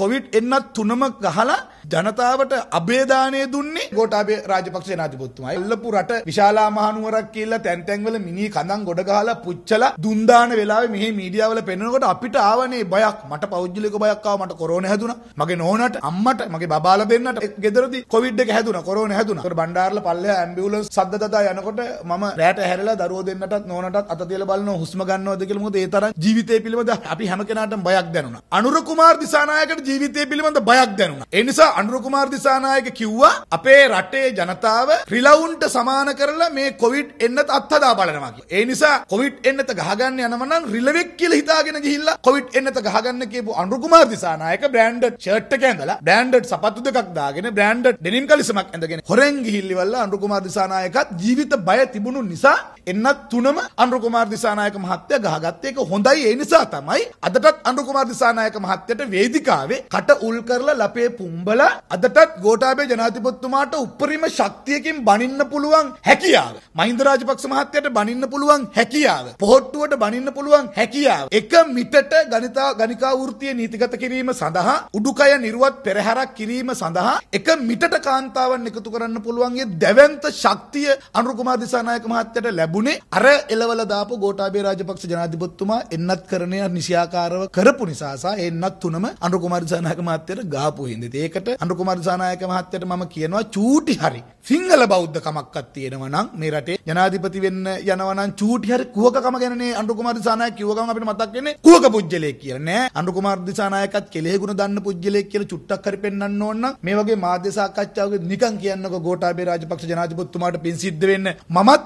Covid එන්නත් තුනම ගහලා ජනතාවට අභේදානය දුන්නේ ගෝටාබේ රාජපක්ෂ නාධිපතිතුමා. එල්ලපු රට විශාලා මහනුවරක් කියලා තැන් තැන් වල මිනි කඳන් ගොඩ ගහලා පුච්චලා දුන් දාන වෙලාවේ මෙහි මීඩියා වල පෙන්නකොට අපිට ආවනේ බයක්. මට පෞද්ගලික බයක් ආවා මට කොරෝනා හැදුනා. මගේ නෝනට, අම්මට, මගේ බබාලා දෙන්නට ගෙදරදී කොවිඩ් එක හැදුනා, කොරෝනා හැදුනා. ඒකට බණ්ඩාරල පල්ලෙහා ඇම්බියුලන්ස් සද්ද දදා යනකොට මම රැට හැරලා දරුවෝ දෙන්නටත් නෝනටත් අත තියලා බලනවා හුස්ම ගන්නවද කියලා. මොකද ඒ තරම් ජීවිතේ පිළිබඳ අපි හැම කෙනාටම බයක් දැනුණා. අනුර කුමාර් දිසානායකට ජීවිතය පිළිබඳ බයක් දැනුණා. ඒ නිසා අනුර කුමාර දිසානායක කිව්වා අපේ රටේ ජනතාව ක්‍රිලවුන්ට සමාන කරලා මේ කොවිඩ් එන්නත් අත්හදා බලනවා කියලා. ඒ නිසා කොවිඩ් එන්නත ගහගන්න යනව නම් රිලෙවෙක් කියලා හිතාගෙන ගිහිල්ලා කොවිඩ් එන්නත ගහගන්න කියපු අනුර කුමාර දිසානායක බ්‍රෑන්ඩඩ් ෂර්ට් එක ඇඳලා බ්‍රෑන්ඩඩ් සපත්තු දෙකක් දාගෙන බ්‍රෑන්ඩඩ් ඩෙනිම් කලිසමක් ඇඳගෙන හොරෙන් ගිහිල්ලිවල්ලා අනුර කුමාර දිසානායකත් ජීවිත බය තිබුණු නිසා එන්නත් තුනම අනුර කුමාර දිසානායක මහත්තයා ගහගත්තේ ඒක හොඳයි ඒ නිසා තමයි අදටත් අනුර කුමාර දිසානායක මහත්තයට වේදිකාවේ කට උල් කරලා ලපේ පුම්බල අදටත් ගෝඨාභය ජනාධිපතිතුමාට උපරිම ශක්තියකින් බනින්න පුළුවන් හැකියාව. මහින්ද රාජපක්ෂ මහත්තයට බනින්න පුළුවන් හැකියාව. පොහොට්ටුවට බනින්න පුළුවන් හැකියාව. එක මිටට ගණිතා ගණිකා වෘත්තිය නීතිගත කිරීම සඳහා උඩුකය නිර්වත් පෙරහැරක් කිරීම සඳහා එක මිටට කාන්තාවන් එකතු කරන්න පුළුවන්ගේ දැවැන්ත ශක්තිය අනුර කුමාර දිසානායක මහත්තයට ලැබුණේ අර එලවල දාපු ගෝඨාභය රාජපක්ෂ ජනාධිපතිතුමා එන්නත් කරණය නිසියාකාරව කරපු නිසා සහ එන්නත් තුනම අනුර කුමාර කුමාර සානායක මහත්තයට ගාපු හින්දා. ඒකට අනුර කුමාර සානායක මහත්තයට මම කියනවා චූටි හරි. සිංහල බෞද්ධකමක්වත් තියෙනවා නම් මේ රටේ ජනාධිපති වෙන්න යනවා නම් චූටි හරි කුවකකම ගැනනේ අනුර කුමාර දිසානායක කිව්ව ගමන් අපිට මතක් වෙන්නේ කුවක පුජ්‍යලේ කියලා නෑ. අනුර කුමාර දිසානායකත් කෙලෙහිගුණ දන්න පුජ්‍යලේ කියලා චුට්ටක් හරි පෙන්වන්න ඕන නම් මේ වගේ මාධ්‍ය සාකච්ඡාවක නිකන් කියන්නකෝ ගෝඨාභය රාජපක්ෂ ජනාධිපතිතුමාට පින් සිද්ධ වෙන්න මමත්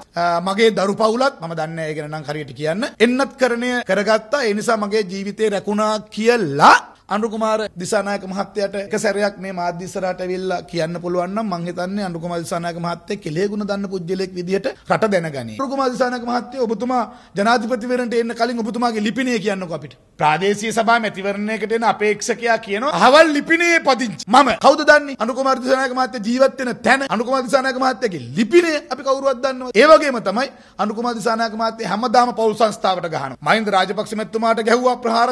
මගේ දරු පවුලත් මම දන්නේ ඒ ගැන නම් හරියට කියන්න එන්නත් කරණය කරගත්තා ඒ නිසා මගේ ජීවිතේ රැකුණා කියලා අනුකුමාර දිසානායක මහත්තයාට එක සැරයක් මේ මාධ්‍ය ඉස්සරහට ඇවිල්ලා කියන්න පුළුවන් නම් මං හිතන්නේ අනුකුමාර දිසානායක මහත්තයා කෙලේ ගුණ දන්න පුජ්‍යලෙක් විදිහට රට දැනගනී. අනුකුමාර දිසානායක මහත්තයා ඔබතුමා ජනාධිපතිවරණයට එන්න කලින් ඔබතුමාගේ ලිපිණිය කියන්නකෝ අපිට. ප්‍රාදේශීය සභා මැතිවරණයකට එන අපේක්ෂකයා කියනවා අහවල් ලිපිණියේ පදිංචි. මම කවුද දන්නේ? අනුකුමාර දිසානායක මහත්තයා ජීවත් වෙන තැන අනුකුමාර දිසානායක මහත්තයාගේ ලිපිණිය අපි කවුරුවත් දන්නවද? ඒ වගේම තමයි අනුකුමාර දිසානායක මහත්තයා හැමදාම පෞල් සංස්ථාවට ගහනවා. මහින්ද රාජපක්ෂ මැතිතුමාට ගැහුවා ප්‍රහාර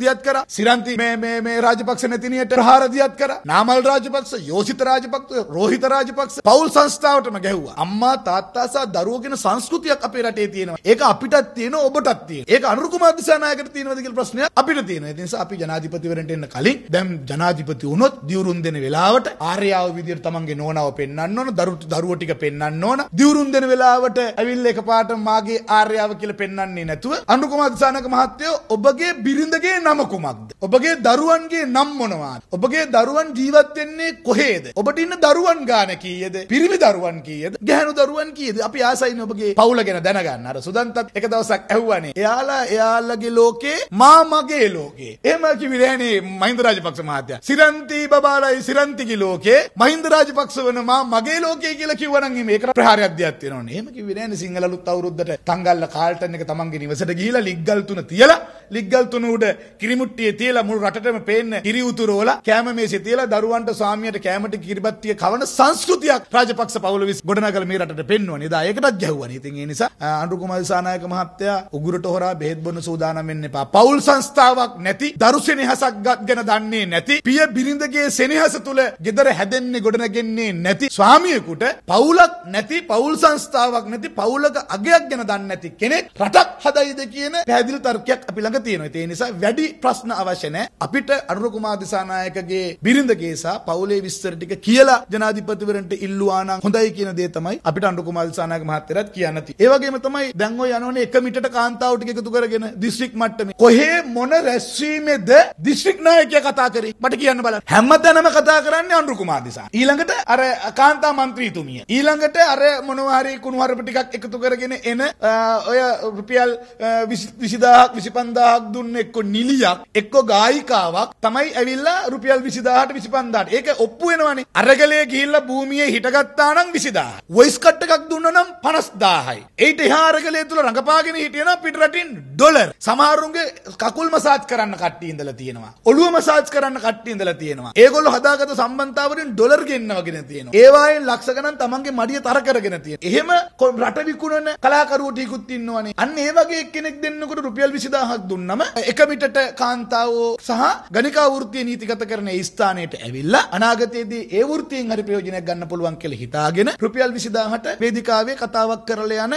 දියත් කරා. සිරන්ති මේ රාජපක්ෂ නැතිනියට හාරදියත් කර නාමල් රාජපක්ෂ යෝසිත රාජපක්ෂ රෝහිත රාජපක්ෂ පවුල් සංස්ථාවටම ගැහ්වා අම්මා තාත්තාසා දරුවගෙන සංස්කෘතියක් අපේ රටේ තියෙනවා ඒක අපිටත් තියෙන ඔබටත් තියෙන ඒක අනුර කුමාර දිසානායකට තියෙනවද කියලා ප්‍රශ්නයක් අපිට තියෙනවා ඒ නිසා අපි ජනාධිපතිවරන්ට එන්න කලින් දැන් ජනාධිපති වුණොත් දියුරුම් දෙන වෙලාවට ආර්යාව විදියට තමන්ගේ නෝනාව පෙන්වන්න ඕන දරුවෝ ටික පෙන්වන්න ඕන දියුරුම් දෙන වෙලාවට ඇවිල්ලා එකපාරට මාගේ ආර්යාව කියලා පෙන්වන්නේ නැතුව අනුර කුමාර දිසානායක මහත්තයෝ ඔබගේ බිරිඳගේ නම කුමක්ද ඔබගේ ඔබගේ දරුවන්ගේ නම් මොනවාද? ඔබගේ දරුවන් ජීවත් වෙන්නේ කොහේද? ඔබට ඉන්න දරුවන් ගාන කීයද? පිරිමි දරුවන් කීයද? ගැහැණු දරුවන් කීයද? අපි ආසයිනේ ඔබගේ පවුල ගැන දැනගන්න. අර සුදන්තත් එක දවසක් ඇහුවානේ. එයාලා එයාලගේ ලෝකේ මා මගේ ලෝකේ. එහෙම කිව්වේ නෑනේ මහින්ද රාජපක්ෂ මහත්තයා. සිරන්ති බබාලයි සිරන්තිගේ ලෝකේ මහින්ද රාජපක්ෂ වෙන මා මගේ ලෝකේ කියලා කිව්වනම් මේක ප්‍රහාරයක් දෙයක් තියෙනවනේ. එහෙම කිව්වේ නෑනේ සිංහල අලුත් අවුරුද්දට තංගල්ල කාල්ටන් එක තමන්ගේ නිවසට ගිහිලා ලිග්ගල් තුන තියලා ලිග්ගල් තුන උඩ කිරිමුට්ටියේ තියලා මුල් මුළු රටටම පේන්න කිරි උතුරවල කෑම මේසේ තියලා දරුවන්ට ස්වාමියාට කෑමට කිරිබත්තිය කවන සංස්කෘතියක් රාජපක්ෂ පවුල විසින් ගොඩනගලා මේ රටට පෙන්වන. එදා ඒකටත් ගැහුවනේ. ඉතින් ඒ නිසා අනුර කුමාර දිසානායක මහත්තයා උගුරට හොරා බෙහෙත් බොන්න සූදානම් වෙන්න එපා. පවුල් සංස්ථාවක් නැති දරු සෙනෙහසක් ගැන දන්නේ නැති පිය බිරිඳගේ සෙනෙහස තුල gedara හැදෙන්නේ ගොඩනගන්නේ නැති ස්වාමියෙකුට පවුලක් නැති පවුල් සංස්ථාවක් නැති පවුලක අගයක් ගැන දන්නේ නැති කෙනෙක් රටක් හදයිද කියන පැහැදිලි තර්කයක් අපි ළඟ තියෙනවා. ඒ නිසා වැඩි ප්‍රශ්න අවශ්‍ය නැහැ. අපිට අනුර කුමාර දිසානායකගේ බිරිඳගේ සහ පවුලේ විස්තර ටික කියලා ජනාධිපතිවරන්ට ඉල්ලුවා නම් හොඳයි කියන දේ තමයි අපිට අනුර කුමාර දිසානායක මහත්තයාත් කියන්න තියෙන්නේ. ඒ වගේම තමයි දැන් ඔය යනෝනේ එක මිටට කාන්තාව ටික එකතු කරගෙන දිස්ත්‍රික් මට්ටමේ කොහේ මොන රැස්වීමේද දිස්ත්‍රික් නායකයා කතා කරේ මට කියන්න බලන්න. හැමතැනම කතා කරන්නේ අනුර කුමාර දිසා. ඊළඟට අර කාන්තා මන්ත්‍රීතුමිය. ඊළඟට අර මොනවා හරි කුණුහරුප ටිකක් එකතු කරගෙන එන ඔය රුපියල් 20000ක් 25000ක් දුන්න එක්ක නිලියක් එක්ක ගායි නාලිකාවක් තමයි ඇවිල්ලා රුපියල් 20000ට 25000ට. ඒක ඔප්පු වෙනවනේ. අරගලයේ ගිහිල්ලා භූමියේ හිටගත්තා නම් 20000. වොයිස් කට් එකක් දුන්නා නම් 50000යි. ඒිට එහා අරගලයේ තුල රඟපාගෙන හිටියනම් පිටරටින් ඩොලර්. සමහරුන්ගේ කකුල් මසාජ් කරන්න කට්ටිය ඉඳලා තියෙනවා. ඔළුව මසාජ් කරන්න කට්ටිය ඉඳලා තියෙනවා. ඒගොල්ලෝ හදාගත්ත සම්බන්ධතාවලින් ඩොලර් ගෙන්නවගෙන තියෙනවා. ඒ වායෙන් ලක්ෂ ගණන් තමන්ගේ මඩිය තර කරගෙන තියෙනවා. එහෙම රට විකුණන කලාකරුවෝ ටිකුත් ඉන්නවනේ. අන්න ඒ වගේ කෙනෙක් දෙන්නකොට රුපියල් 20000ක් දුන්නම එක මිටට කාන්තාවෝ සහ ගණිකා වෘත්තිය නීතිගත කරන ඒ ස්ථානයට ඇවිල්ලා අනාගතයේදී ඒ වෘත්තියෙන් හරි ප්‍රයෝජනයක් ගන්න පුළුවන් කියලා හිතාගෙන රුපියල් 20000ට වේදිකාවේ කතාවක් කරලා යන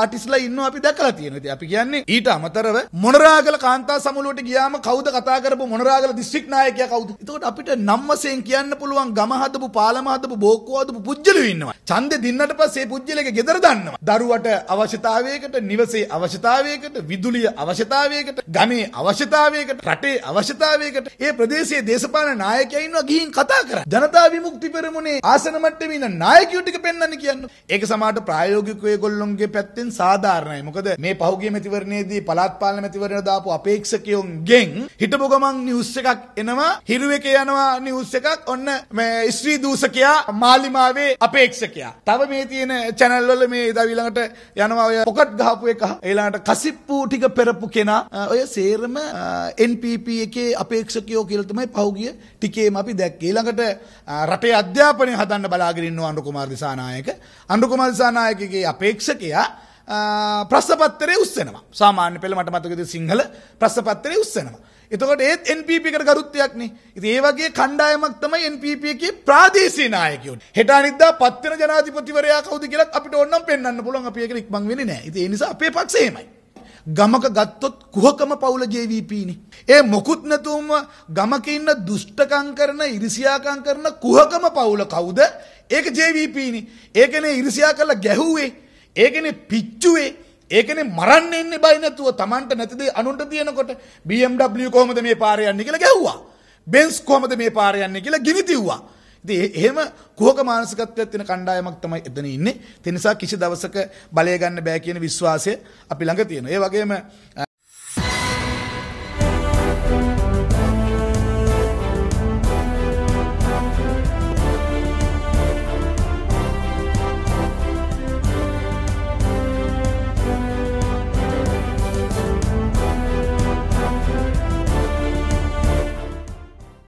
ආටිස්ලා ඉන්නවා අපි දැකලා තියෙනවා. ඉතින් අපි කියන්නේ ඊට අමතරව මොනරාගල කාන්තා සමුළුවට ගියාම කවුද කතා කරපු මොනරාගල දිස්ත්‍රික් නායකයා කවුද? එතකොට අපිට නම් වශයෙන් කියන්න පුළුවන් ගම හදපු පාලම හදපු බෝක්කෝ හදපු පුජ්‍යලු ඉන්නවා. ඡන්දෙ දින්නට පස්සේ පුජ්‍යලගේ ගෙදර දාන්නවා. දරුවට අවශ්‍යතාවයකට, නිවසේ අවශ්‍යතාවයකට, විදුලිය අවශ්‍යතාවයකට, ගමේ අවශ්‍යතාවයකට, රටේ අවශ්‍යතාවයකට ඒ ප්‍රදේශයේ දේශපාලන නායකයන් ඉන්නවා ගිහින් කතා කරා. ජනතා විමුක්ති පෙරමුණේ ආසන මට්ටමේ ඉන්න නායකයෝ ටික පෙන්වන්න කියන්න. ඒක සමහරට ප්‍රායෝගිකව ඒගොල්ලොන්ගේ පැත්තෙන් සාධාරණයි. මොකද මේ පහුගිය මැතිවරණයේදී පළාත් පාලන මැතිවරණ දාපු අපේක්ෂකයන්ගෙන් හිටපු ගමන් නිවුස් එකක් එනවා හිරු එක යනවා නිවුස් එකක් ඔන්න මේ ස්ත්‍රී දූෂකයා මාලිමාවේ අපේක්ෂකයා. තව මේ තියෙන channel වල මේ ඉදා ඊළඟට යනවා ඔය පොකට් ගහපු එක. ඊළඟට කසිප්පු ටික පෙරපු කෙනා ඔය සේරම NPP එකේ අපේක්ෂකයෝ කියලා තමයි පහුගිය ටිකේම අපි දැක්කේ. ඊළඟට රටේ අධ්‍යාපනය හදන්න බලාගෙන ඉන්නවා අනුර කුමාර දිසානායක. අනුර කුමාර දිසානායකගේ අපේක්ෂකයා ප්‍රශ්නපත්තරේ උස්සනවා. සාමාන්‍ය පෙළ මට මතකද සිංහල ප්‍රශ්නපත්තරේ උස්සනවා. එතකොට ඒත් NPP එකට ගරුත්වයක් නේ. ඉතින් ඒ වගේ කණ්ඩායමක් තමයි NPP එකේ ප්‍රාදේශීය නායකයෝ. හෙට අනිද්දා පත් වෙන ජනාධිපතිවරයා කවුද කියලා අපිට ඕනනම් පෙන්වන්න පුළුවන්. අපි ඒක ඉක්මන් වෙන්නේ නැහැ. ඉතින් ඒ නිසා අපේ පක්ෂය එහෙමයි. ගමක ගත්තොත් කුහකම පවුල ජීවිපීනි. ඒ මොකුත් නැතුවම ගමක ඉන්න දුෂ්ටකම් කරන ඉරිසියාකම් කරන කුහකම පවුල කවුද? ඒක ජීවිපීනි. ඒකනේ ඉරිසියා කරලා ගැහුවේ. ඒකනේ පිච්චුවේ. ඒකනේ මරන්න එන්නේ බය නැතුව Tamanට නැති දේ අනුන්ට දෙනකොට BMW කොහොමද මේ පාරේ යන්නේ කියලා ගැහුවා. බෙන්ස් කොහොමද මේ පාරේ යන්නේ කියලා ගිනි තිව්වා. ඉතින් එහෙම කුහක මානසිකත්වයක් තියෙන කණ්ඩායමක් තමයි එතන ඉන්නේ. ඒ නිසා කිසි දවසක බලය ගන්න බෑ කියන විශ්වාසය අපි ළඟ තියෙනවා. ඒ වගේම